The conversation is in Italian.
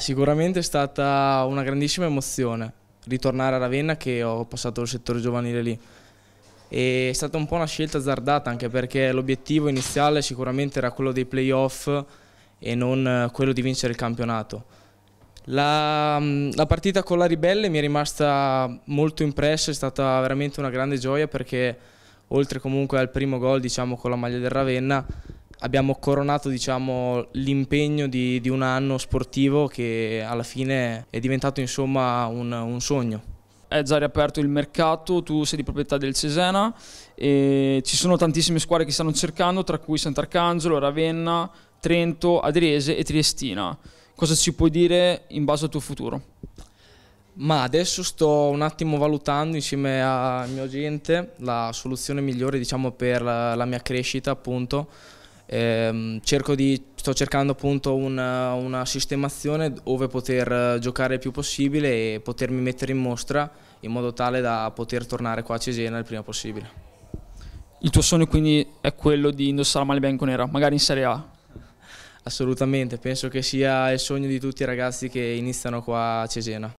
Sicuramente è stata una grandissima emozione ritornare a Ravenna che ho passato il settore giovanile lì. E è stata un po' una scelta azzardata anche perché l'obiettivo iniziale sicuramente era quello dei playoff e non quello di vincere il campionato. La, la, partita con la Ribelle mi è rimasta molto impressa, è stata veramente una grande gioia perché oltre comunque al primo gol diciamo con la maglia del Ravenna abbiamo coronato diciamo, l'impegno di, di, un anno sportivo che alla fine è diventato insomma, un, un sogno è eh, già riaperto il mercato, tu sei di proprietà del Cesena e ci sono tantissime squadre che stanno cercando, tra cui Sant'Arcangelo, Ravenna, Trento, Adriese e Triestina. Cosa ci puoi dire in base al tuo futuro? Ma adesso sto un attimo valutando insieme al mio agente la soluzione migliore diciamo, per la mia crescita appunto ehm, di, sto cercando appunto una, una sistemazione dove poter eh, giocare il più possibile e potermi mettere in mostra in modo tale da poter tornare qua a Cesena il prima possibile. Il tuo sogno quindi è quello di indossare la maglia bianconera, magari in Serie A? Assolutamente, penso che sia il sogno di tutti i ragazzi che iniziano qua a Cesena.